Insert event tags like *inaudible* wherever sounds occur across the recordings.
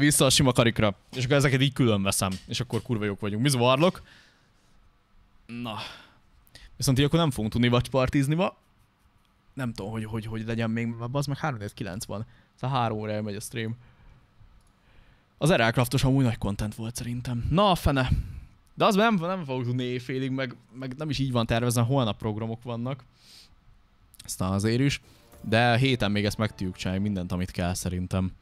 vissza a sima karikra. És akkor ezeket így külön veszem, és akkor kurva jók vagyunk. Mi varlok? Na. Viszont így akkor nem fogunk tudni vagy partizni ma. Nem tudom, hogy, hogy, hogy legyen még, az meg 3.49 van. Szóval 3 óra elmegy a stream. Az RL amúgy nagy content volt szerintem. Na a fene. De az nem, nem fogok tudni éjfélig, meg, meg nem is így van tervezve, holnap programok vannak. Aztán azért is. De héten még ezt meg tudjuk csinálni mindent, amit kell szerintem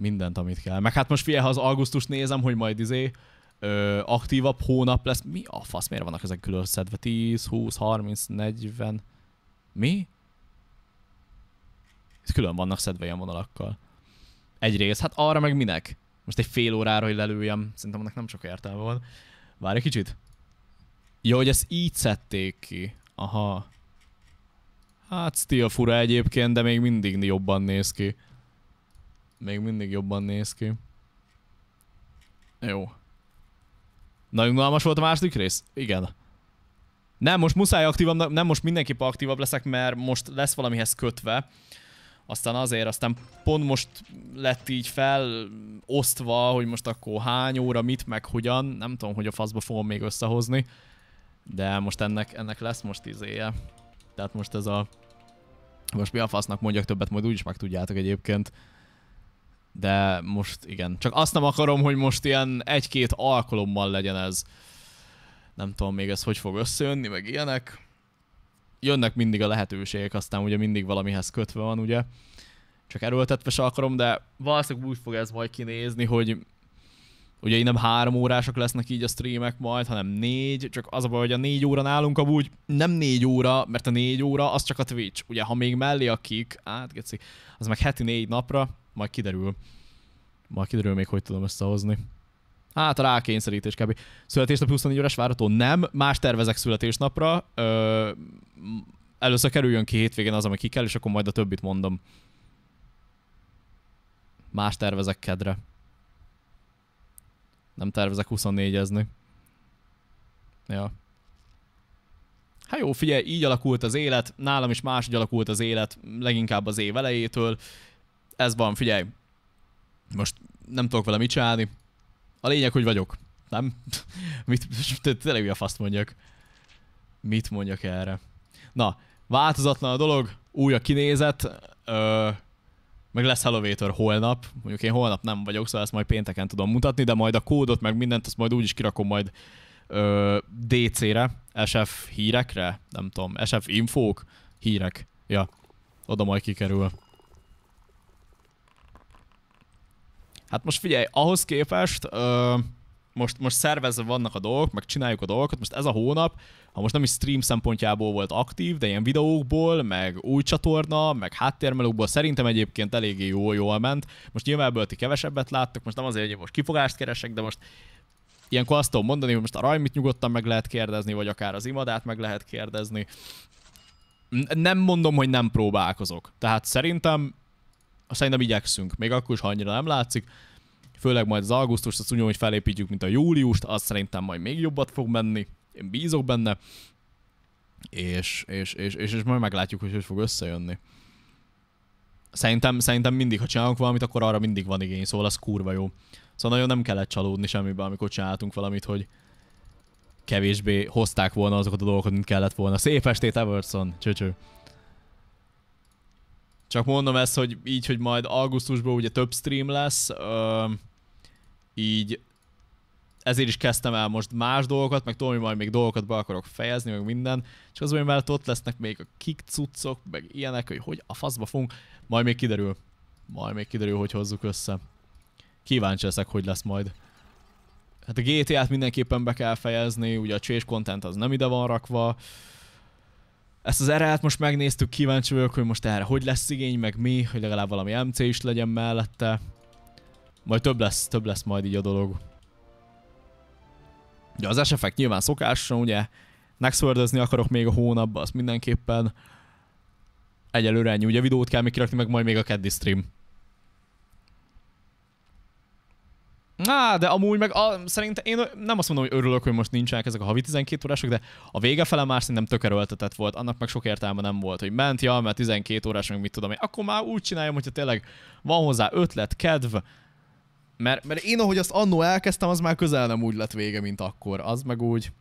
mindent, amit kell. Meg hát most figyelj, ha az augusztus nézem, hogy majd izé ö, aktívabb hónap lesz. Mi a fasz, miért vannak ezek külön szedve? 10, 20, 30, 40... Mi? Itt külön vannak szedve ilyen vonalakkal. Egyrészt, hát arra meg minek? Most egy fél órára, hogy lelőjem, szerintem annak nem sok értelme van. Várj egy kicsit. Jó, hogy ezt így szedték ki. Aha. Hát still fura egyébként, de még mindig jobban néz ki. Még mindig jobban néz ki. Jó. Nagyon unalmas volt a második rész? Igen. Nem, most muszáj aktívabb, nem most mindenképp aktívabb leszek, mert most lesz valamihez kötve. Aztán azért, aztán pont most lett így felosztva, hogy most akkor hány óra, mit, meg hogyan. Nem tudom, hogy a faszba fogom még összehozni. De most ennek, ennek lesz most izéje. Tehát most ez a... Most mi a fasznak mondjak többet, majd úgyis meg tudjátok egyébként de most igen. Csak azt nem akarom, hogy most ilyen egy-két alkalommal legyen ez. Nem tudom még ez hogy fog összejönni, meg ilyenek. Jönnek mindig a lehetőségek, aztán ugye mindig valamihez kötve van, ugye. Csak erőltetve se akarom, de valószínűleg úgy fog ez majd kinézni, hogy ugye így nem három órások lesznek így a streamek majd, hanem négy, csak az a baj, hogy a négy óra nálunk amúgy nem négy óra, mert a négy óra az csak a Twitch. Ugye, ha még mellé a kik, átgetszik, az meg heti négy napra, majd kiderül. Majd kiderül még, hogy tudom összehozni. Hát a rákényszerítés kb. Születésnap 24 órás várató? Nem, más tervezek születésnapra. Ö, először kerüljön ki hétvégén az, ami ki kell, és akkor majd a többit mondom. Más tervezek kedre. Nem tervezek 24-ezni. Ja. Hát jó, figyelj, így alakult az élet, nálam is máshogy alakult az élet, leginkább az év elejétől ez van, figyelj. Most nem tudok vele mit csinálni. A lényeg, hogy vagyok. Nem? *laughs* mit, tényleg a faszt mondjak? Mit mondjak erre? Na, változatlan a dolog, új a kinézet, ö, meg lesz Elevator holnap, mondjuk én holnap nem vagyok, szóval ezt majd pénteken tudom mutatni, de majd a kódot, meg mindent, azt majd úgyis kirakom majd ö, DC-re, SF hírekre, nem tudom, SF infók, hírek, ja, oda majd kikerül. Hát most figyelj, ahhoz képest ö, most, most szervezve vannak a dolgok, meg csináljuk a dolgokat, most ez a hónap, ha most nem is stream szempontjából volt aktív, de ilyen videókból, meg új csatorna, meg háttérmelókból szerintem egyébként eléggé jól, jól ment. Most nyilván ebből ti kevesebbet láttok, most nem azért, hogy most kifogást keresek, de most ilyenkor azt tudom mondani, hogy most a rajmit nyugodtan meg lehet kérdezni, vagy akár az imadát meg lehet kérdezni. Nem mondom, hogy nem próbálkozok. Tehát szerintem Szerintem igyekszünk, még akkor is, ha annyira nem látszik. Főleg majd az augusztus, azt úgy hogy felépítjük, mint a júliust, azt szerintem majd még jobbat fog menni. Én bízok benne. És, és, és, és, és majd meglátjuk, hogy hogy fog összejönni. Szerintem, szerintem mindig, ha csinálunk valamit, akkor arra mindig van igény, szóval az kurva jó. Szóval nagyon nem kellett csalódni semmiben, amikor csináltunk valamit, hogy kevésbé hozták volna azokat a dolgokat, mint kellett volna. Szép estét, Everson! Csöcső! Csak mondom ezt, hogy így, hogy majd augusztusban ugye több stream lesz, ö, így ezért is kezdtem el most más dolgokat, meg tudom, hogy majd még dolgokat be akarok fejezni, meg minden. Csak az, hogy mellett ott lesznek még a kik cuccok, meg ilyenek, hogy hogy a faszba fogunk. Majd még kiderül. Majd még kiderül, hogy hozzuk össze. Kíváncsi leszek, hogy lesz majd. Hát a GTA-t mindenképpen be kell fejezni, ugye a chase content az nem ide van rakva. Ezt az erát most megnéztük, kíváncsi vagyok, hogy most erre hogy lesz igény, meg mi, hogy legalább valami MC is legyen mellette. Majd több lesz, több lesz majd így a dolog. Ugye az SFX nyilván szokásra, ugye? Nextwordezni akarok még a hónapban, az mindenképpen. Egyelőre ennyi, ugye videót kell még kirakni, meg majd még a keddi stream. Na, de amúgy meg a, szerintem én nem azt mondom, hogy örülök, hogy most nincsenek ezek a havi 12 órások, de a vége fele már szerintem tökerőltetett volt, annak meg sok értelme nem volt, hogy ment, ja, mert 12 órás, meg mit tudom én, akkor már úgy csináljam, hogyha tényleg van hozzá ötlet, kedv, mert, mert én ahogy azt annó elkezdtem, az már közel nem úgy lett vége, mint akkor. Az meg úgy,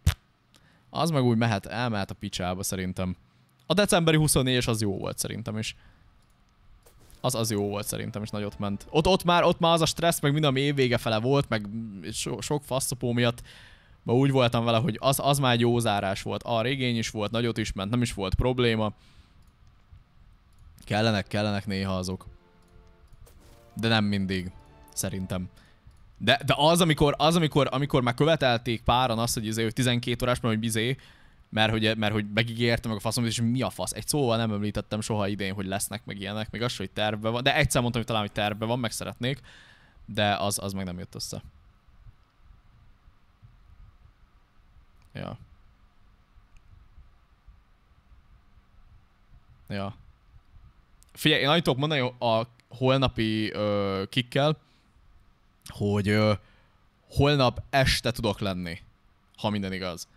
az meg úgy mehet, elmehet a picsába szerintem. A decemberi 24-es az jó volt szerintem, és az, az jó volt szerintem, és nagyot ment. Ott, ott, már, ott már az a stressz, meg minden, ami évvége fele volt, meg so, sok faszopó miatt ma úgy voltam vele, hogy az, az már egy jó zárás volt. A régény is volt, nagyot is ment, nem is volt probléma. Kellenek, kellenek néha azok. De nem mindig, szerintem. De, de az, amikor, az amikor, amikor már követelték páran azt, hogy, izé, 12 órás, mert hogy bizé, mert hogy, mert hogy megígértem meg a faszom, és mi a fasz. Egy szóval nem említettem soha idén, hogy lesznek meg ilyenek, még az, hogy tervben van, de egyszer mondtam, hogy talán, hogy tervben van, meg szeretnék, de az, az meg nem jött össze. Ja. Ja. Figyelj, én annyit tudok mondani a holnapi ö, kikkel, hogy ö, holnap este tudok lenni, ha minden igaz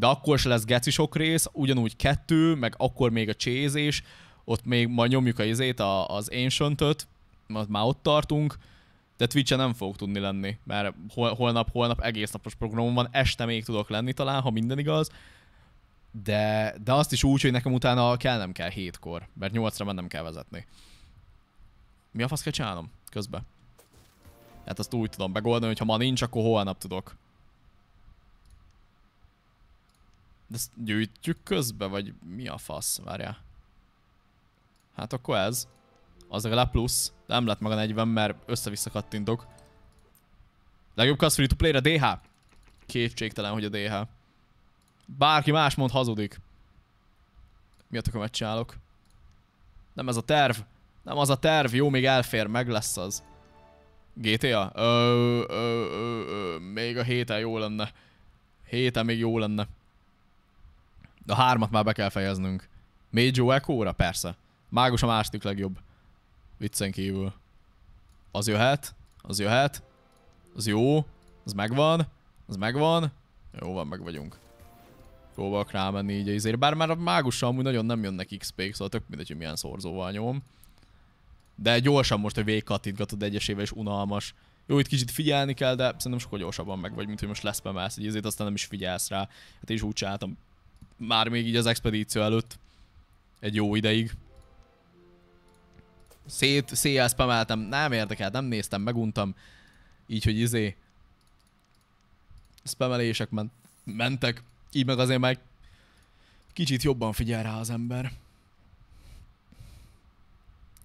de akkor se lesz geci sok rész, ugyanúgy kettő, meg akkor még a csézés, ott még ma nyomjuk a izét, a, az ancient már ott tartunk, de twitch nem fog tudni lenni, mert hol, holnap, holnap egész napos programom van, este még tudok lenni talán, ha minden igaz, de, de azt is úgy, hogy nekem utána kell, nem kell hétkor, mert nyolcra mennem kell vezetni. Mi a fasz kell csinálnom közben? Hát azt úgy tudom megoldani, hogy ha ma nincs, akkor holnap tudok. De ezt gyűjtjük közbe, vagy mi a fasz? Várjál. Hát akkor ez. Az a plusz. De nem lett meg a 40, mert össze-vissza kattintok. Legjobb kasz free to play a DH. Kétségtelen, hogy a DH. Bárki más mond hazudik. Mi a megcsinálok. Nem ez a terv. Nem az a terv. Jó, még elfér. Meg lesz az. GTA? Ö, ö, ö, ö, még a héten jó lenne. Héten még jó lenne. De a hármat már be kell fejeznünk. Major Echo-ra? Persze. Mágus a második legjobb. Viccen kívül. Az jöhet. Az jöhet. Az jó. Az megvan. Az megvan. Jó van, meg vagyunk. Próbálok rámenni így ezért. Bár már a mágussal amúgy nagyon nem jönnek xp szóval tök mindegy, hogy milyen szorzóval nyom. De gyorsan most, hogy végigkattintgatod egyesével és unalmas. Jó, itt kicsit figyelni kell, de szerintem sokkal gyorsabban meg vagy, mint hogy most lesz leszpemelsz egy ezért, aztán nem is figyelsz rá. Hát én is úgy csináltam már még így az expedíció előtt egy jó ideig. Szét, széjjel spameltem, nem érdekelt, nem néztem, meguntam. Így, hogy izé, spamelések ment, mentek, így meg azért meg kicsit jobban figyel rá az ember.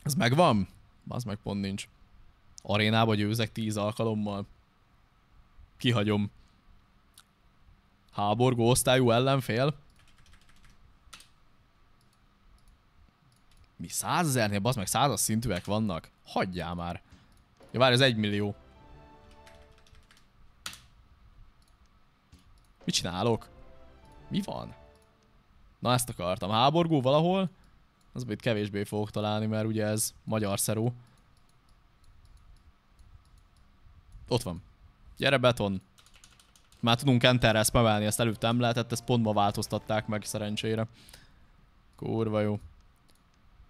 Ez megvan? Az meg pont nincs. Arénába győzek tíz alkalommal. Kihagyom. Háborgó osztályú ellenfél? Mi százezernél, bazd meg százas szintűek vannak? Hagyjál már. Ja, várj, ez egy millió. Mit csinálok? Mi van? Na ezt akartam. Háborgó valahol? Az itt kevésbé fogok találni, mert ugye ez magyar szerú. Ott van. Gyere beton. Már tudunk enterre ezt mevelni, ezt előbb nem lehetett, ezt pont ma változtatták meg szerencsére. Kurva jó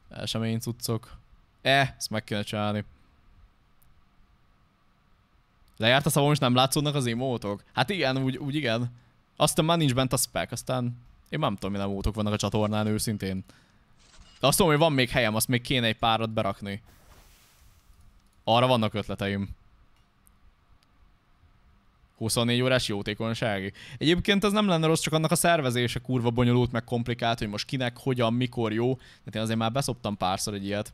esemény cuccok. E, ezt meg kéne csinálni. Lejárt a szavon, és nem látszódnak az emótok? Hát igen, úgy, úgy igen. Aztán már nincs bent a spec, aztán én már nem tudom, milyen emótok vannak a csatornán őszintén. De azt tudom, hogy van még helyem, azt még kéne egy párat berakni. Arra vannak ötleteim. 24 órás jótékonyság. Egyébként az nem lenne rossz, csak annak a szervezése kurva bonyolult, meg komplikált, hogy most kinek, hogyan, mikor jó. De hát én azért már beszoptam párszor egy ilyet.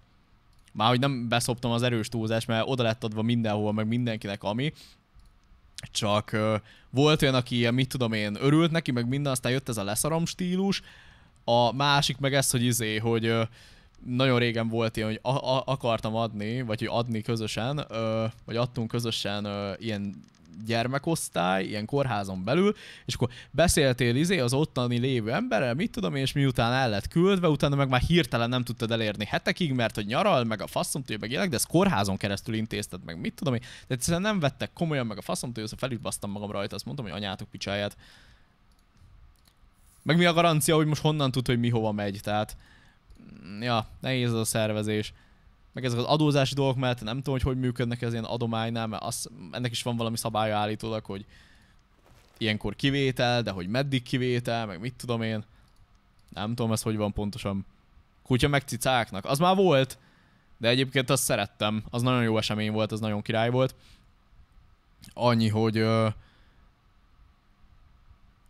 Már hogy nem beszoptam az erős túlzás, mert oda lett adva mindenhol, meg mindenkinek ami. Csak ö, volt olyan, aki ilyen, mit tudom én, örült neki, meg minden, aztán jött ez a leszarom stílus. A másik meg ez, hogy izé, hogy ö, nagyon régen volt ilyen, hogy a- a- akartam adni, vagy hogy adni közösen, ö, vagy adtunk közösen ö, ilyen gyermekosztály, ilyen kórházon belül, és akkor beszéltél izé az ottani lévő emberrel, mit tudom én, és miután el lett küldve, utána meg már hirtelen nem tudtad elérni hetekig, mert hogy nyaral, meg a faszomtő, meg ilyenek, de ezt kórházon keresztül intézted, meg mit tudom én. De egyszerűen nem vettek komolyan, meg a faszomtő, szóval felügybasztam magam rajta, azt mondtam, hogy anyátok picsáját. Meg mi a garancia, hogy most honnan tud, hogy mi hova megy, tehát... Mm, ja, nehéz az a szervezés meg ezek az adózási dolgok mellett nem tudom, hogy hogy működnek ez ilyen adománynál, mert az, ennek is van valami szabálya állítólag, hogy ilyenkor kivétel, de hogy meddig kivétel, meg mit tudom én. Nem tudom ez hogy van pontosan. Kutya meg cicáknak. Az már volt, de egyébként azt szerettem. Az nagyon jó esemény volt, az nagyon király volt. Annyi, hogy... Uh,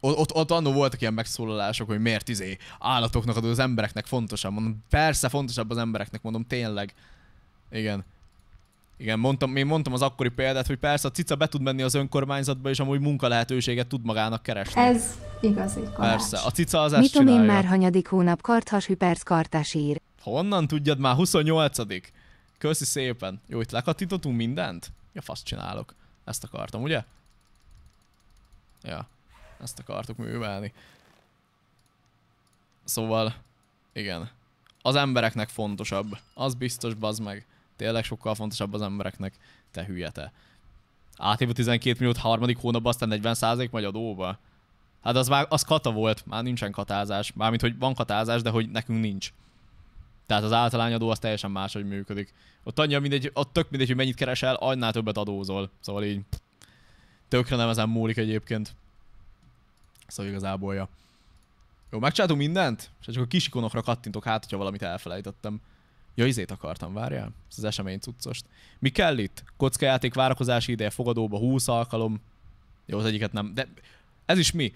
ott, ott annó voltak ilyen megszólalások, hogy miért izé állatoknak adod az embereknek fontosabb. Mondom, persze fontosabb az embereknek, mondom, tényleg. Igen. Igen, mondtam, én mondtam az akkori példát, hogy persze a cica be tud menni az önkormányzatba, és amúgy lehetőséget tud magának keresni. Ez igazi kalács. Persze, a cica az Mit tudom én már hanyadik hónap karthas hüperc kartás ír. Honnan tudjad már? 28 -dik. Köszi szépen. Jó, itt lekatintottunk mindent? Ja, fasz csinálok. Ezt akartam, ugye? Ja. Ezt akartuk művelni. Szóval, igen. Az embereknek fontosabb. Az biztos, bazd meg. Tényleg sokkal fontosabb az embereknek. Te hülye te. Átéve 12 milliót harmadik hónap, aztán 40 megy adóba. Hát az már az kata volt, már nincsen katázás. Mármint, hogy van katázás, de hogy nekünk nincs. Tehát az általányadó az teljesen máshogy működik. Ott annyi, mindegy, ott tök mindegy, hogy mennyit keresel, annál többet adózol. Szóval így tökre nem ezen múlik egyébként. Szóval igazából, ja. Jó, megcsináltunk mindent? És csak a kis ikonokra kattintok hát, hogyha valamit elfelejtettem. Ja, izét akartam, várjál? Ez az esemény cuccost. Mi kell itt? Kockajáték várakozási ideje fogadóba 20 alkalom. Jó, az egyiket nem. De ez is mi?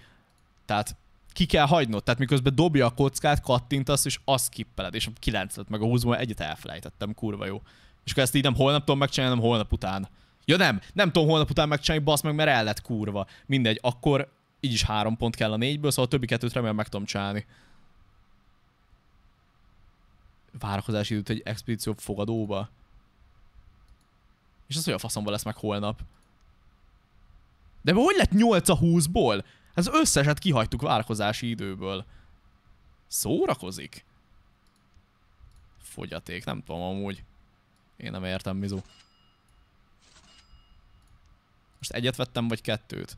Tehát ki kell hagynod, tehát miközben dobja a kockát, kattintasz, és azt kippeled, és a 9 lett meg a 20 egyet elfelejtettem, kurva jó. És akkor ezt így nem holnap tudom megcsinálni, nem holnap után. Ja nem, nem tudom holnap után megcsinálni, basz meg, mert el lett kurva. Mindegy, akkor így is három pont kell a négyből, szóval a többi kettőt remélem meg tudom csinálni. Várakozási időt egy expedíció fogadóba. És az, hogy a faszomba lesz meg holnap. De hogy lett 8 a 20-ból? Ez összeset kihagytuk várakozási időből. Szórakozik? Fogyaték, nem tudom amúgy. Én nem értem, Mizu. Most egyet vettem, vagy kettőt?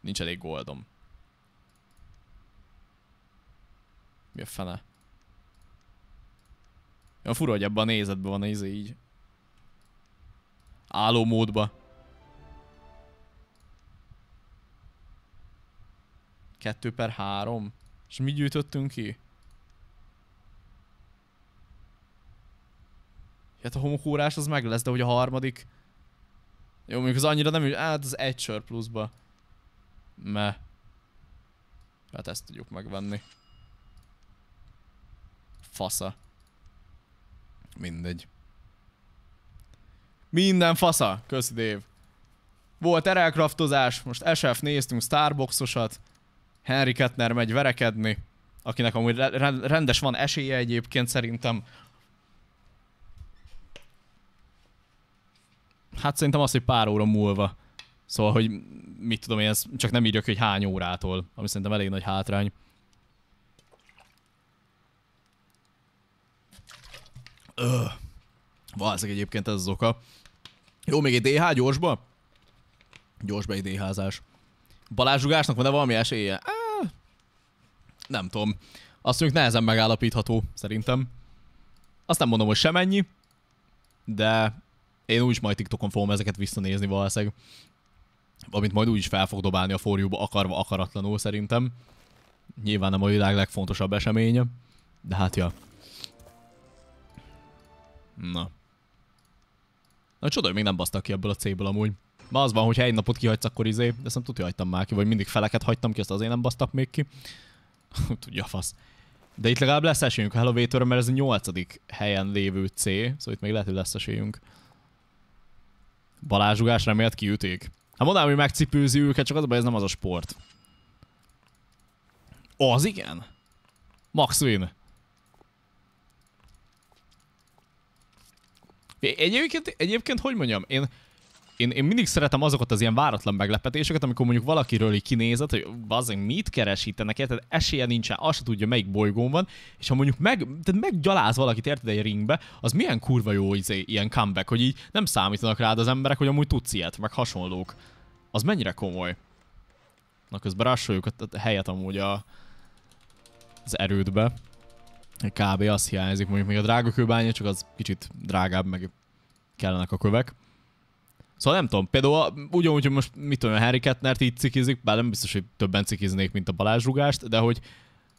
Nincs elég goldom. Mi a fene? Ja, fura, hogy ebben a nézetben van ez izé így. Álló módba. Kettő per három. És mi gyűjtöttünk ki? Hát a homokórás az meg lesz, de hogy a harmadik... Jó, mondjuk az annyira nem... Hát az egy sör pluszba. Meh. Hát ezt tudjuk megvenni. Fasza. Mindegy. Minden fasza. Köszi, Dave. Volt erelkraftozás, most SF néztünk Starboxosat. Henry Kettner megy verekedni, akinek amúgy rendes van esélye egyébként szerintem. Hát szerintem az, hogy pár óra múlva Szóval, hogy mit tudom én, ez csak nem írjak, hogy hány órától, ami szerintem elég nagy hátrány. Öh. Valószínűleg egyébként ez az oka. Jó, még egy DH gyorsba? Gyorsba egy DH-zás. Balázsugásnak van-e valami esélye? Á, nem tudom. Azt mondjuk nehezen megállapítható, szerintem. Azt nem mondom, hogy semennyi, de én úgyis majd TikTokon fogom ezeket visszanézni valószínűleg amit majd úgyis fel fog dobálni a forjúba akarva akaratlanul szerintem. Nyilván nem a világ legfontosabb eseménye, de hát ja. Na. Na csoda, hogy még nem basztak ki ebből a C-ből amúgy. Ma az van, hogyha egy napot kihagysz, akkor izé, de nem tudja, hagytam már ki, vagy mindig feleket hagytam ki, azt azért nem basztak még ki. tudja, fasz. De itt legalább lesz esélyünk a Hello mert ez a nyolcadik helyen lévő C, szóval itt még lehet, hogy lesz esélyünk. Balázsugás remélt kiüték. Hát mondanám, hogy megcipőzi őket, csak az baj, ez nem az a sport. Az igen? Max win. Egyébként, egyébként hogy mondjam, én én, én mindig szeretem azokat az ilyen váratlan meglepetéseket, amikor mondjuk valakiről így kinézett, hogy bazen mit keresítenek, érted? Esélye nincsen, azt se tudja, melyik bolygón van, és ha mondjuk meg, tehát meggyaláz valakit, érted egy ringbe, az milyen kurva jó hogy izé, ilyen comeback, hogy így nem számítanak rád az emberek, hogy amúgy tudsz ilyet, meg hasonlók. Az mennyire komoly. Na közben rásoljuk a, a helyet amúgy a, az erődbe. Kb. azt hiányzik, mondjuk még a drága kőbánya, csak az kicsit drágább, meg kellenek a kövek. Szóval nem tudom, például ugyanúgy, hogy most mit tudom, a Henry Kettnert így cikizik, bár nem biztos, hogy többen cikiznék, mint a Balázs Rugást, de hogy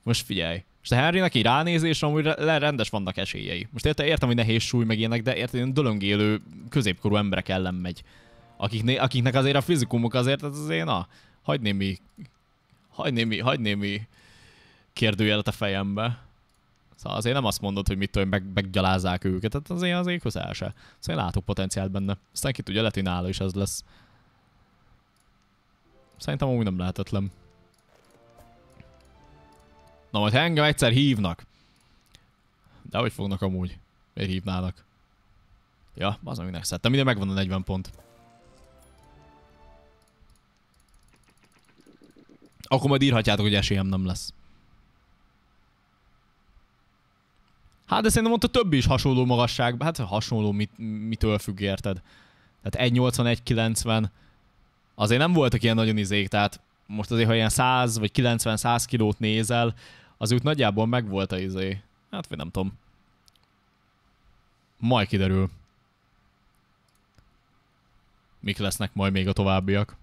most figyelj, most a Henrynek így ránézés, amúgy le rendes vannak esélyei. Most érte, értem, hogy nehéz súly meg ilyenek, de érted, ilyen dölöngélő középkorú emberek ellen megy. Akik, akiknek azért a fizikumuk azért, az azért na, hagyd némi, hagyd némi, hagyd némi kérdőjelet a fejembe. Szóval azért nem azt mondod, hogy mit tudom, meg, meggyalázzák őket, tehát azért az közel se. Szóval én látok potenciált benne. Aztán ki tudja, leti nála is ez lesz. Szerintem amúgy nem lehetetlen. Na majd ha engem egyszer hívnak. De hogy fognak amúgy? Miért hívnának? Ja, az aminek szedtem. Ide megvan a 40 pont. Akkor majd írhatjátok, hogy esélyem nem lesz. Hát de szerintem a többi is hasonló magasságban. Hát hasonló mit, mitől függ, érted? Tehát 1,80, 1,90 azért nem voltak ilyen nagyon izék, tehát most azért, ha ilyen 100 vagy 90-100 kilót nézel, az úgy nagyjából megvolt a izé. Hát vagy nem tudom. Majd kiderül. Mik lesznek majd még a továbbiak.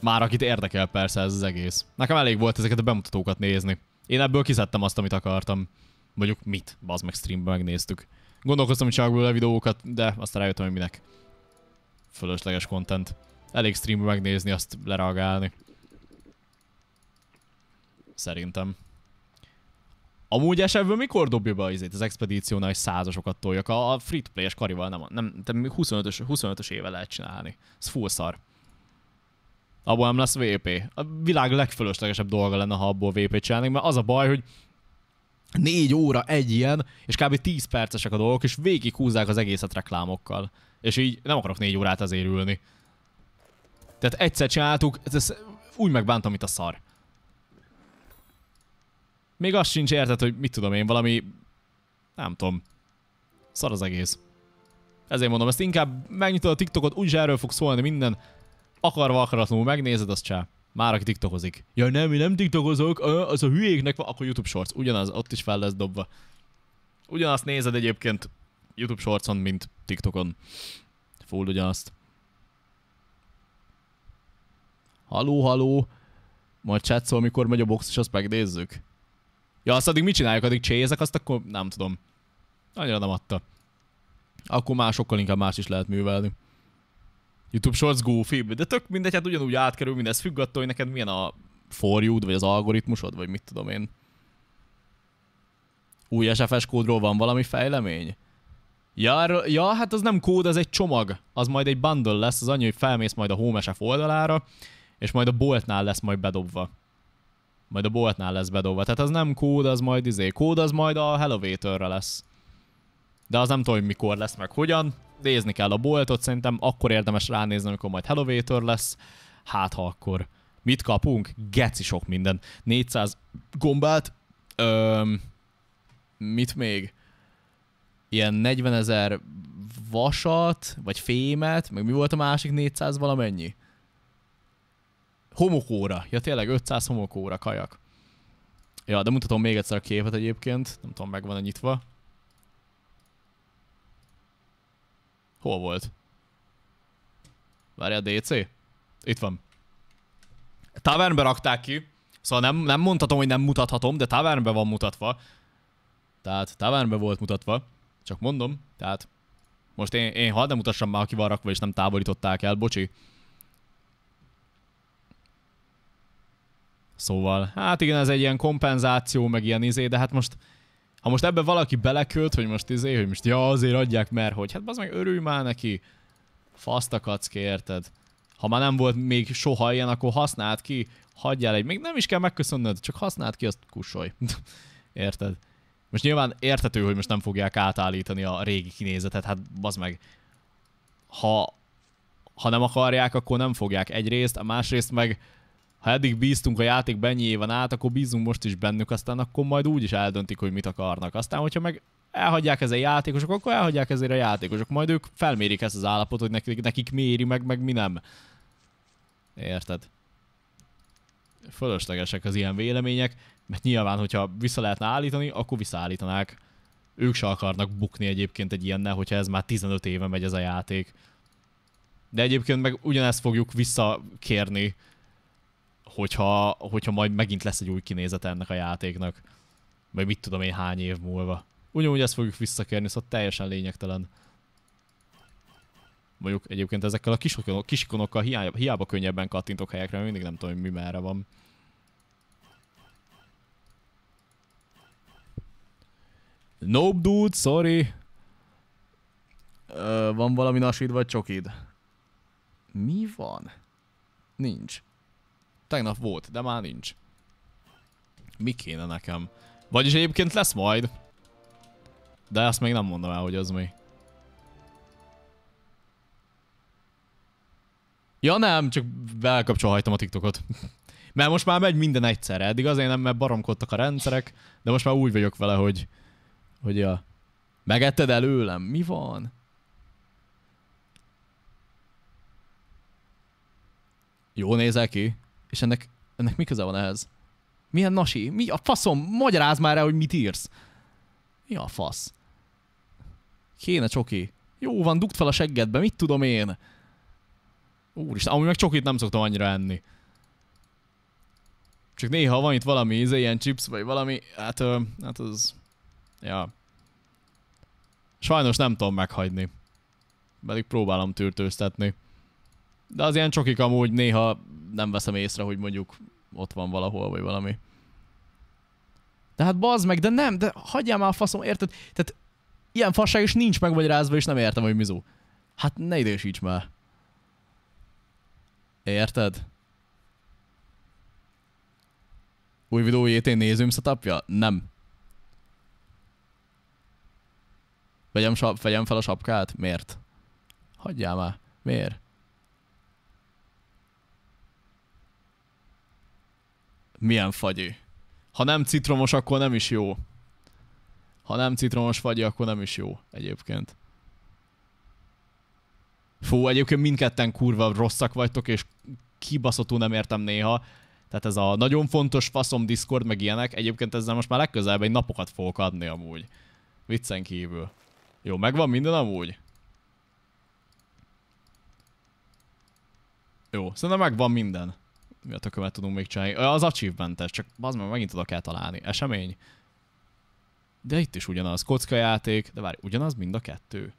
Már akit érdekel persze ez az egész. Nekem elég volt ezeket a bemutatókat nézni. Én ebből kiszedtem azt, amit akartam. Mondjuk mit? Bazd meg streamben megnéztük. Gondolkoztam, hogy csak a videókat, de aztán rájöttem, hogy minek. Fölösleges content. Elég streamben megnézni, azt leragálni. Szerintem. Amúgy esetben mikor dobja be izét az expedíciónál, hogy százasokat toljak? A, free to play-es karival nem, nem te 25-ös, 25 éve lehet csinálni. Ez full szar. Abból nem lesz VP. A világ legfölöslegesebb dolga lenne, ha abból VP csinálnék, mert az a baj, hogy négy óra egy ilyen, és kb. 10 percesek a dolgok, és végig húzzák az egészet reklámokkal. És így nem akarok négy órát azért ülni. Tehát egyszer csináltuk, ez, ez úgy megbántam, mint a szar. Még azt sincs érted, hogy mit tudom én, valami... Nem tudom. Szar az egész. Ezért mondom, ezt inkább megnyitod a TikTokot, úgyis erről fog szólni minden. Akarva akaratlanul megnézed, azt csinál. Már aki tiktokozik. Ja nem, én nem tiktokozok, az a hülyéknek van, akkor YouTube Shorts. Ugyanaz, ott is fel lesz dobva. Ugyanazt nézed egyébként YouTube Shortson, mint TikTokon. Full ugyanazt. Haló, haló. Majd szól, mikor megy a box, és azt megnézzük. Ja, azt addig mit csináljuk? Addig csézek, azt akkor nem tudom. Annyira nem adta. Akkor már sokkal inkább más is lehet művelni. YouTube Shorts goofy, de tök mindegy, hát ugyanúgy átkerül mindez, függ attól, hogy neked milyen a for you vagy az algoritmusod, vagy mit tudom én. Új SFS kódról van valami fejlemény? Ja, ja, hát az nem kód, az egy csomag. Az majd egy bundle lesz, az annyi, hogy felmész majd a Home SF oldalára, és majd a boltnál lesz majd bedobva. Majd a boltnál lesz bedobva. Tehát az nem kód, az majd izé. Kód az majd a Hellovatorra lesz. De az nem tudom, hogy mikor lesz, meg hogyan nézni kell a boltot, szerintem akkor érdemes ránézni, amikor majd Hellovator lesz. Hát ha akkor mit kapunk? Geci sok minden. 400 gombát, öm, mit még? Ilyen 40 ezer vasat, vagy fémet, meg mi volt a másik 400 valamennyi? Homokóra. Ja tényleg, 500 homokóra kajak. Ja, de mutatom még egyszer a képet egyébként. Nem tudom, megvan-e nyitva. Hol volt? Várja a DC? Itt van. Tavernbe rakták ki. Szóval nem, nem mondhatom, hogy nem mutathatom, de tavernbe van mutatva. Tehát tavernbe volt mutatva. Csak mondom, tehát most én, én hadd nem mutassam már, aki van rakva és nem távolították el, bocsi. Szóval, hát igen, ez egy ilyen kompenzáció, meg ilyen izé, de hát most ha most ebben valaki belekölt, hogy most izé, hogy most ja, azért adják, mert hogy hát az meg örülj már neki. Fasztakadsz ki, érted? Ha már nem volt még soha ilyen, akkor használd ki, hagyjál egy, még nem is kell megköszönnöd, csak használd ki, azt kusolj. *laughs* érted? Most nyilván értető, hogy most nem fogják átállítani a régi kinézetet, hát bazd meg. Ha, ha nem akarják, akkor nem fogják egyrészt, a másrészt meg ha eddig bíztunk a játék bennyi éven át, akkor bízunk most is bennük, aztán akkor majd úgy is eldöntik, hogy mit akarnak. Aztán, hogyha meg elhagyják ezzel a játékosok, akkor elhagyják ezért a játékosok. Majd ők felmérik ezt az állapot, hogy nekik, nekik méri meg, meg mi nem. Érted? Fölöslegesek az ilyen vélemények, mert nyilván, hogyha vissza lehetne állítani, akkor visszaállítanák. Ők se akarnak bukni egyébként egy ilyennel, hogyha ez már 15 éve megy ez a játék. De egyébként meg ugyanezt fogjuk visszakérni hogyha, hogyha majd megint lesz egy új kinézet ennek a játéknak. Vagy mit tudom én hány év múlva. Ugyanúgy ezt fogjuk visszakérni, szóval teljesen lényegtelen. Mondjuk egyébként ezekkel a kisikonokkal, kisikonokkal hiába, hiába könnyebben kattintok helyekre, mert mindig nem tudom, hogy mi merre van. Nope dude, sorry. Ö, van valami nasid vagy csokid? Mi van? Nincs. Tegnap volt, de már nincs. Mi kéne nekem? Vagyis egyébként lesz majd. De azt még nem mondom el, hogy az mi. Ja nem, csak belkapcsolhajtam a TikTokot. *laughs* mert most már megy minden egyszerre. Eddig azért nem, mert baromkodtak a rendszerek, de most már úgy vagyok vele, hogy... Hogy ja... Megetted előlem? Mi van? Jó nézel ki? És ennek, ennek mi köze van ehhez? Milyen nasi? Mi a faszom? Magyarázd már el, hogy mit írsz. Mi a fasz? Kéne csoki. Jó van, dugd fel a seggedbe, mit tudom én? Úristen, amúgy meg csokit nem szoktam annyira enni. Csak néha van itt valami, ez izé, ilyen chips, vagy valami, hát, hát az... Ja. Sajnos nem tudom meghagyni. Pedig próbálom tűrtőztetni. De az ilyen csokik amúgy néha nem veszem észre, hogy mondjuk ott van valahol, vagy valami. De hát bazd meg, de nem, de hagyjál már a faszom, érted? Tehát ilyen fasság is nincs meg vagy és nem értem, hogy mizó. Hát ne idősíts már. Érted? Új videó én nézőm setupja? Nem. Vegyem, vegyem fel a sapkát? Miért? Hagyjál már. Miért? milyen fagyi. Ha nem citromos, akkor nem is jó. Ha nem citromos fagyi, akkor nem is jó egyébként. Fú, egyébként mindketten kurva rosszak vagytok, és kibaszottul nem értem néha. Tehát ez a nagyon fontos faszom Discord, meg ilyenek, egyébként ezzel most már legközelebb egy napokat fogok adni amúgy. Viccen kívül. Jó, megvan minden amúgy? Jó, szerintem megvan minden mi a tökömet tudunk még csinálni. Az achievement csak az meg megint tudok eltalálni. Esemény. De itt is ugyanaz. Kockajáték, de várj, ugyanaz mind a kettő.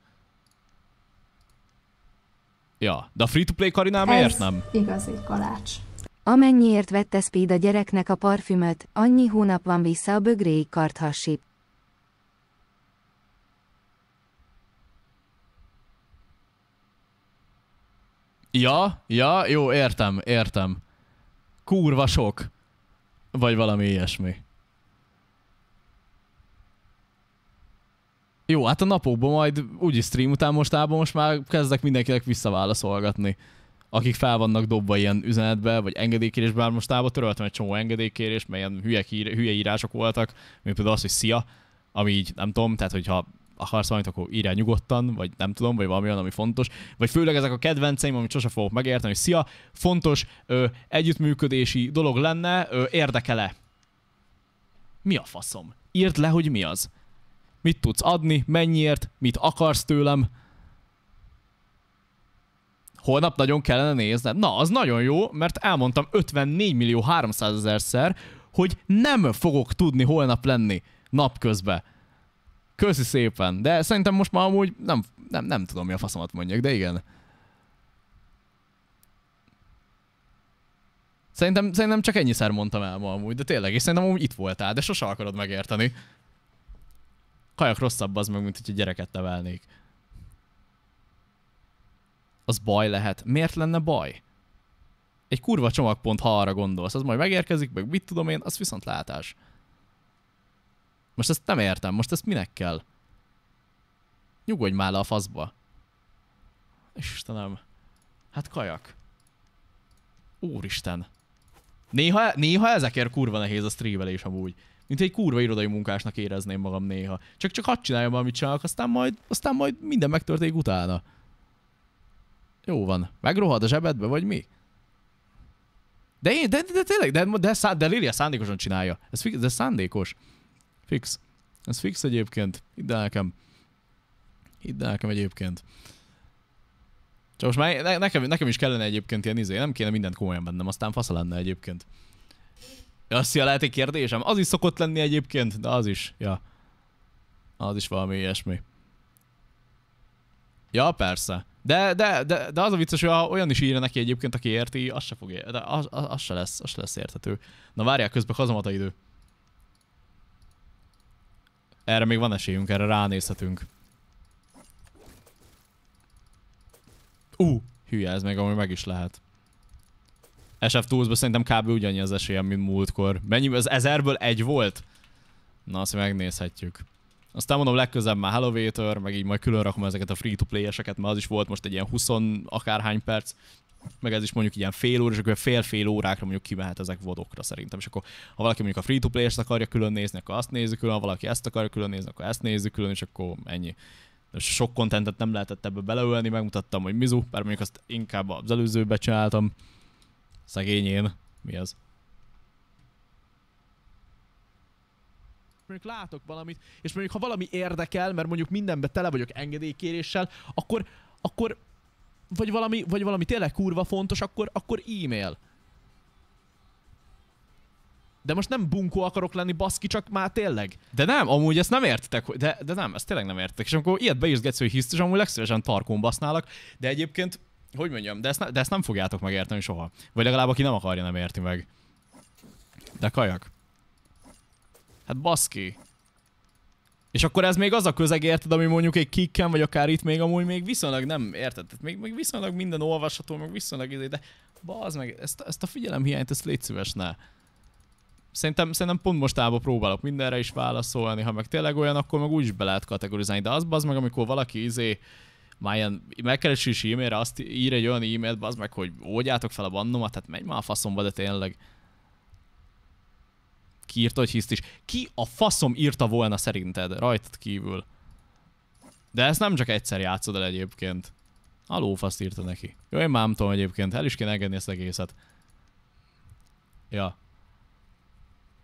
Ja, de a free-to-play karinál miért nem? igazi kalács. Amennyiért vette Speed a gyereknek a parfümöt, annyi hónap van vissza a bögréig karthassi. Ja, ja, jó, értem, értem kurva sok. Vagy valami ilyesmi. Jó, hát a napokban majd úgyis stream után mostában most már kezdek mindenkinek visszaválaszolgatni. Akik fel vannak dobva ilyen üzenetbe, vagy engedélykérés, bár mostában töröltem egy csomó engedélykérés, mert ilyen hülye, hülye írások voltak, mint például az, hogy szia, ami így, nem tudom, tehát hogyha akarsz valamit, akkor írjál nyugodtan, vagy nem tudom, vagy valami olyan, ami fontos. Vagy főleg ezek a kedvenceim, amit sose fogok megérteni, hogy szia, fontos ö, együttműködési dolog lenne, ö, érdekele. Mi a faszom? Írd le, hogy mi az. Mit tudsz adni, mennyiért, mit akarsz tőlem. Holnap nagyon kellene nézned. Na, az nagyon jó, mert elmondtam 54 millió 300 000-szer, hogy nem fogok tudni holnap lenni napközben. Köszi szépen. De szerintem most már amúgy nem, nem, nem tudom, mi a faszomat mondjak, de igen. Szerintem, szerintem csak ennyiszer mondtam el ma amúgy, de tényleg, és szerintem amúgy itt voltál, de sose akarod megérteni. Kajak rosszabb az meg, mint hogyha gyereket nevelnék. Az baj lehet. Miért lenne baj? Egy kurva csomagpont, ha arra gondolsz, az majd megérkezik, meg mit tudom én, az viszont látás. Most ezt nem értem, most ezt minek kell? Nyugodj már le a faszba. Istenem. Hát kajak. Úristen. Néha, néha ezekért kurva nehéz a streamelés amúgy. Mint egy kurva irodai munkásnak érezném magam néha. Csak csak hadd csináljam, amit csinálok, aztán majd, aztán majd minden megtörténik utána. Jó van. Megrohad a zsebedbe, vagy mi? De én, de, de, de tényleg, de, de, de, de Lilia szándékosan csinálja. Ez, ez szándékos. Fix. Ez fix egyébként. Hidd el nekem. Hidd el nekem egyébként. Csak most már ne, nekem, nekem is kellene egyébként ilyen izé, nem kéne mindent komolyan bennem, aztán fasza lenne egyébként. Ja, szia, lehet egy kérdésem? Az is szokott lenni egyébként, de az is, ja. Az is valami ilyesmi. Ja, persze. De, de, de, de az a vicces, hogy olyan is írja neki egyébként, aki érti, az se fog de az, az, az, se lesz, az se lesz érthető. Na várják, közben hazamata idő. Erre még van esélyünk, erre ránézhetünk. Ú, uh, hülye, ez még ami meg is lehet. SF Tools-ba szerintem kb. ugyannyi az esélyem, mint múltkor. Mennyi? Az ezerből egy volt? Na, azt megnézhetjük. Aztán mondom, legközelebb már Hellovator, meg így majd külön rakom ezeket a free-to-play-eseket, mert az is volt most egy ilyen 20 akárhány perc meg ez is mondjuk ilyen fél óra, és akkor fél-fél órákra mondjuk kimehet ezek vodokra szerintem. És akkor ha valaki mondjuk a free to play akarja külön nézni, akkor azt nézzük külön, ha valaki ezt akarja külön nézni, akkor ezt nézzük külön, és akkor ennyi. De sok kontentet nem lehetett ebbe beleölni, megmutattam, hogy mizu, bár mondjuk azt inkább az előzőbe csináltam. én. Mi az? mondjuk látok valamit, és mondjuk ha valami érdekel, mert mondjuk mindenbe tele vagyok engedélykéréssel, akkor, akkor vagy valami, vagy valami tényleg kurva fontos, akkor, akkor e-mail. De most nem bunkó akarok lenni, baszki, csak már tényleg. De nem, amúgy ezt nem értitek, de, de nem, ezt tényleg nem értitek. És amikor ilyet beírgetsz, hogy hisztus, amúgy legszívesen tarkón basználak, de egyébként, hogy mondjam, de ezt, ne, de ezt nem fogjátok megérteni soha. Vagy legalább aki nem akarja, nem érti meg. De kajak. Hát baszki. És akkor ez még az a közeg, érted, ami mondjuk egy kikken, vagy akár itt még amúgy még viszonylag nem, érted? Tehát még, még viszonylag minden olvasható, meg viszonylag ide, izé, de bazd meg, ezt, ezt a hiányt, ezt légy szíves, ne. Szerintem, szerintem pont mostában próbálok mindenre is válaszolni, ha meg tényleg olyan, akkor meg úgy is be lehet kategorizálni, de az bazd meg, amikor valaki izé, már ilyen megkeresési e-mailre azt ír egy olyan e-mailt, bazd meg, hogy ógyátok fel a bannomat, tehát megy már a faszomba, de tényleg kiírta, hogy hiszt is. Ki a faszom írta volna szerinted rajtad kívül? De ezt nem csak egyszer játszod el egyébként. A lófaszt írta neki. Jó, én már nem tudom egyébként, el is kéne engedni ezt egészet. Ja.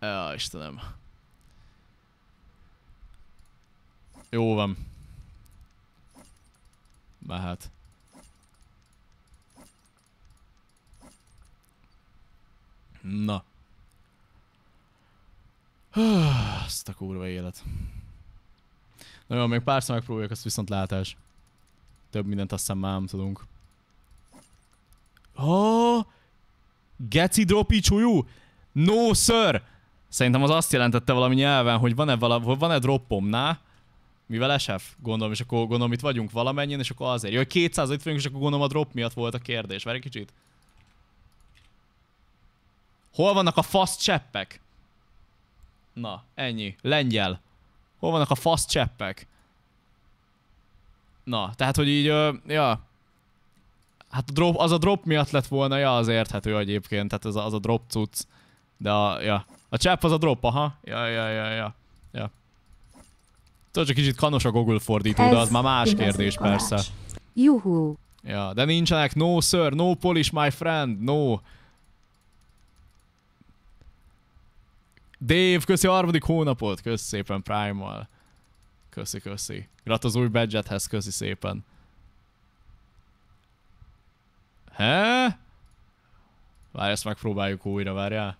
Ja, Istenem. Jó van. Mehet. Na. Ah, azt a kurva élet. Na jó, még párszor megpróbáljuk, azt viszont látás. Több mindent azt hiszem már nem tudunk. Oh! Geci dropi csúlyú? No, sir! Szerintem az azt jelentette valami nyelven, hogy van-e vala, van-e droppom, ná? Mivel SF? Gondolom, és akkor gondolom itt vagyunk valamennyien, és akkor azért. Jó, 200 itt vagyunk, és akkor gondolom a drop miatt volt a kérdés. Várj egy kicsit. Hol vannak a fasz cseppek? Na, ennyi. Lengyel. Hol vannak a fasz cseppek? Na, tehát, hogy így, ö, ja. Hát a drop, az a drop miatt lett volna, ja, az érthető egyébként, tehát az a, az a drop cucc. De a, ja. A csepp az a drop, aha. Ja, ja, ja, ja. ja. Tudod, csak kicsit kanos a Google fordító, ez de az már más kérdés, persze. Juhu. Ja, de nincsenek no sir, no polish my friend, no. Dave, köszi a harmadik hónapot, köszi szépen Prime-mal. Köszi, köszi. Grat az új badgethez, köszi szépen. Hé? Várj, ezt megpróbáljuk újra, várjál.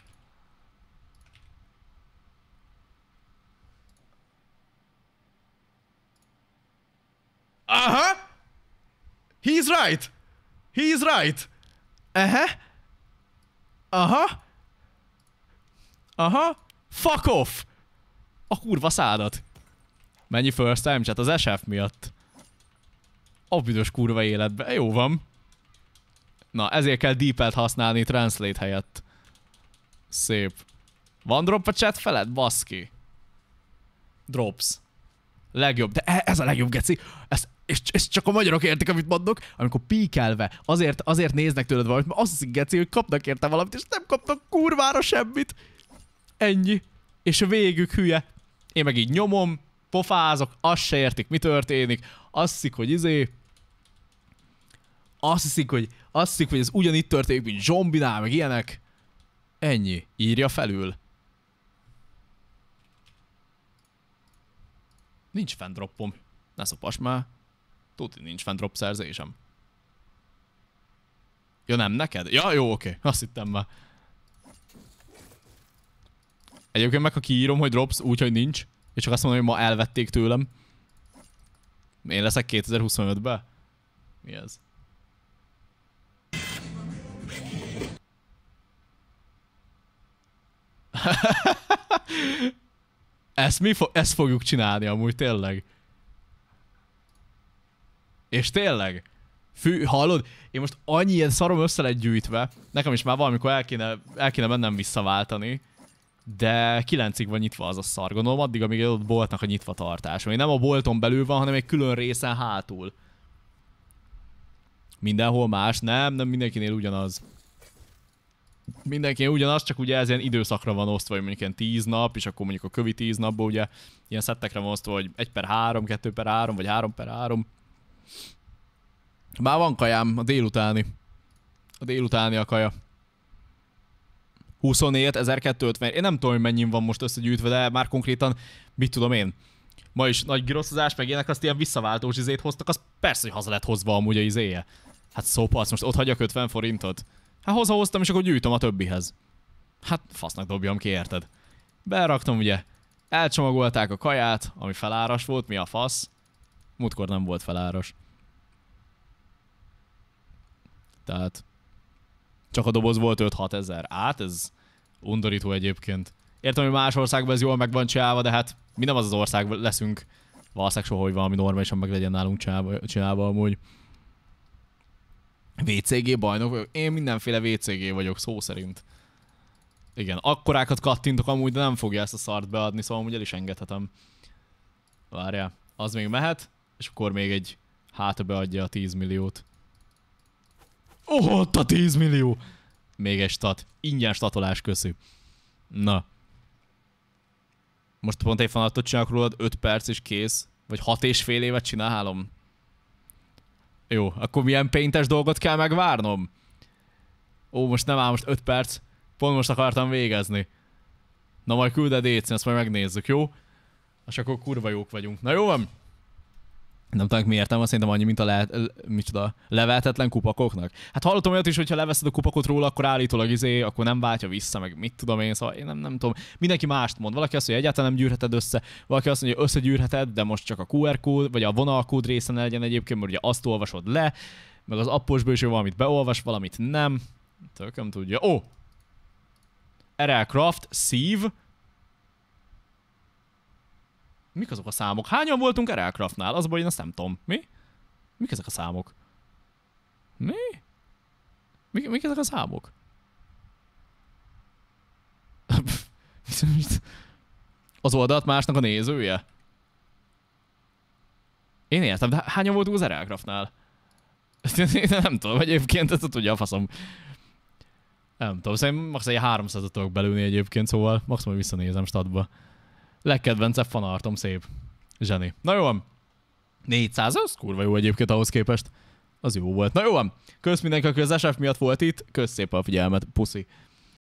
Aha! He's right! He's right! Aha! Aha! Aha! Fuck off! A kurva szádat. Mennyi first time chat az SF miatt? A büdös kurva életbe. Jó van. Na, ezért kell deepelt használni translate helyett. Szép. Van drop a chat felett? Baszki. Drops. Legjobb. De e- ez a legjobb, geci. Ez, és, és csak a magyarok értik, amit mondok, amikor píkelve, azért, azért néznek tőled valamit, mert azt hiszik, geci, hogy kapnak érte valamit, és nem kapnak kurvára semmit. Ennyi. És a végük hülye. Én meg így nyomom, pofázok, azt se értik, mi történik. Azt hiszik, hogy izé... Azt hiszik, hogy, azt hiszik, hogy ez ugyanitt történik, mint zsombinál, meg ilyenek. Ennyi. Írja felül. Nincs fendroppom. Ne szopas már. Tudni, nincs fendrop szerzésem. Ja nem, neked? Ja, jó, oké. Okay. Azt hittem már. Egyébként meg, ha kiírom, hogy drops, úgy, hogy nincs, és csak azt mondom, hogy ma elvették tőlem. Én leszek 2025-ben? Mi ez? *laughs* ezt mi fo ezt fogjuk csinálni amúgy, tényleg. És tényleg. Fű, hallod? Én most annyi ilyen szarom össze lett gyűjtve. Nekem is már valamikor el kéne, el kéne bennem visszaváltani de kilencig van nyitva az a szar, gondolom, addig, amíg ott boltnak a nyitva tartás. Még nem a bolton belül van, hanem egy külön részen hátul. Mindenhol más, nem, nem mindenkinél ugyanaz. Mindenkinél ugyanaz, csak ugye ez ilyen időszakra van osztva, hogy mondjuk ilyen 10 nap, és akkor mondjuk a kövi 10 napból ugye ilyen szettekre van osztva, hogy 1 per 3, 2 per 3, vagy 3 per 3. Már van kajám, a délutáni. A délutáni a kaja. 27, 1250, én nem tudom, hogy mennyin van most összegyűjtve, de már konkrétan, mit tudom én, ma is nagy giroszozás, meg ilyenek, azt ilyen visszaváltós izét hoztak, az persze, hogy haza lett hozva amúgy a izéje. Hát szópasz, most ott hagyok 50 forintot. Hát hoztam, és akkor gyűjtöm a többihez. Hát fasznak dobjam ki, érted? Beraktam ugye, elcsomagolták a kaját, ami feláras volt, mi a fasz. Múltkor nem volt feláras. Tehát csak a doboz volt 5-6 ezer. Át ez Undorító egyébként. Értem, hogy más országban ez jól meg van csinálva, de hát mi nem az az ország leszünk. Valószínűleg soha, hogy valami normálisan meg legyen nálunk csinálva, csinálva amúgy. VCG bajnok vagyok? Én mindenféle VCG vagyok, szó szerint. Igen, akkorákat kattintok amúgy, de nem fogja ezt a szart beadni, szóval amúgy el is engedhetem. Várja, az még mehet, és akkor még egy hátra beadja a 10 milliót. Oh, ott a 10 millió! Még egy stat. Ingyen statolás, köszi. Na. Most pont egy fanatot csinálok rólad, 5 perc és kész. Vagy 6 és fél évet csinálom. Jó, akkor milyen péntes dolgot kell megvárnom? Ó, most nem áll, most 5 perc. Pont most akartam végezni. Na majd külded DC, azt majd megnézzük, jó? És akkor kurva jók vagyunk. Na jó van? nem tudom, mi azt szerintem annyi, mint a le, micsoda, levetetlen kupakoknak. Hát hallottam olyat is, hogy ha leveszed a kupakot róla, akkor állítólag izé, akkor nem váltja vissza, meg mit tudom én, szóval én nem, nem tudom. Mindenki mást mond. Valaki azt mondja, hogy egyáltalán nem gyűrheted össze, valaki azt mondja, hogy összegyűrheted, de most csak a QR kód, vagy a vonalkód ne legyen egyébként, mert ugye azt olvasod le, meg az apposból is valamit beolvas, valamit nem. Tököm tudja. Ó! Oh! RL Craft, Szív, Mik azok a számok? Hányan voltunk erre Erelkraftnál? Az baj, én azt nem tudom. Mi? Mik ezek a számok? Mi? Mik, mik ezek a számok? az oldalt másnak a nézője? Én értem, de hányan voltunk az Erelkraftnál? Én nem tudom, egyébként ezt tudja a faszom. Nem tudom, szerintem max. egy 300 tudok belülni egyébként, szóval maximum visszanézem statba legkedvencebb fanartom szép. Zseni. Na jó van. 400, az kurva jó egyébként ahhoz képest. Az jó volt. Na jó van. Kösz mindenki, aki az SF miatt volt itt. Kösz szépen a figyelmet. Puszi.